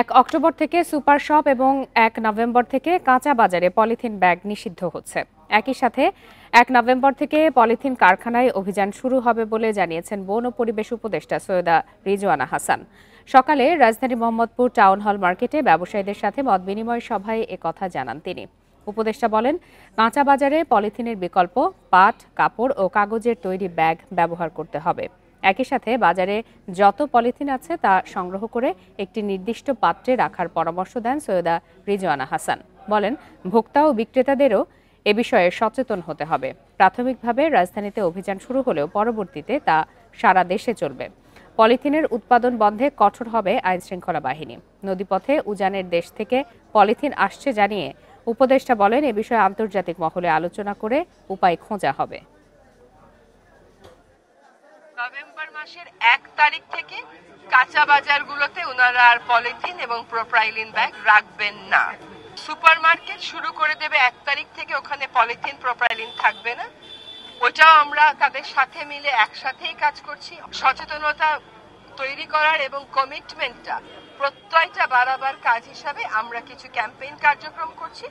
এক অক্টোবর থেকে super shop এবং এক নভেম্বর থেকে কাঁচা বাজারে পলিথিন ব্যাগ নিষিদ্ধ হচ্ছে একই সাথে এক নভেম্বর থেকে পলিথিন কারখানায় অভিযান শুরু হবে বলে জানিয়েছেন বন ও পরিবেশ উপদেষ্টা সৈয়দা রিজওয়ানা হাসান সকালে রাজধানী মোহাম্মদপুর টাউন হল মার্কেটে ব্যবসায়ীদের সাথে মত বিনিময় সভায় একথা জানান তিনি উপদেষ্টা বলেন কাঁচা বাজারে পলিথিনের বিকল্প পাট কাপড় ও কাগজের তৈরি ব্যাগ ব্যবহার করতে হবে একই সাথে বাজারে যত পলিথিন আছে তা সংগ্রহ করে একটি নির্দিষ্ট পাত্রে রাখার পরামর্শ দেন সৈয়দা রিজওয়ানা হাসান বলেন ভোক্তা ও বিক্রেতাদেরও এ বিষয়ে সচেতন হতে হবে প্রাথমিকভাবে রাজধানীতে অভিযান শুরু হলেও পরবর্তীতে তা সারা দেশে চলবে পলিথিনের উৎপাদন বন্ধে কঠোর হবে আইন শৃঙ্খলা বাহিনী নদীপথে উজানের দেশ থেকে পলিথিন আসছে জানিয়ে উপদেষ্টা বলেন এ বিষয়ে আন্তর্জাতিক মহলে আলোচনা করে উপায় খোঁজা হবে নভেম্বর মাসের এক তারিখ থেকে কাঁচা বাজারগুলোতে ওনারা আর পলিথিন এবং প্রোপ্রাইলিন ব্যাগ রাখবেন না সুপারমার্কেট শুরু করে দেবে এক তারিখ থেকে ওখানে পলিথিন প্রোপ্রাইলিন থাকবে না ওটাও আমরা তাদের সাথে মিলে একসাথেই কাজ করছি সচেতনতা তৈরি করার এবং কমিটমেন্টটা প্রত্যয়টা বাড়াবার কাজ হিসাবে আমরা কিছু ক্যাম্পেইন কার্যক্রম করছি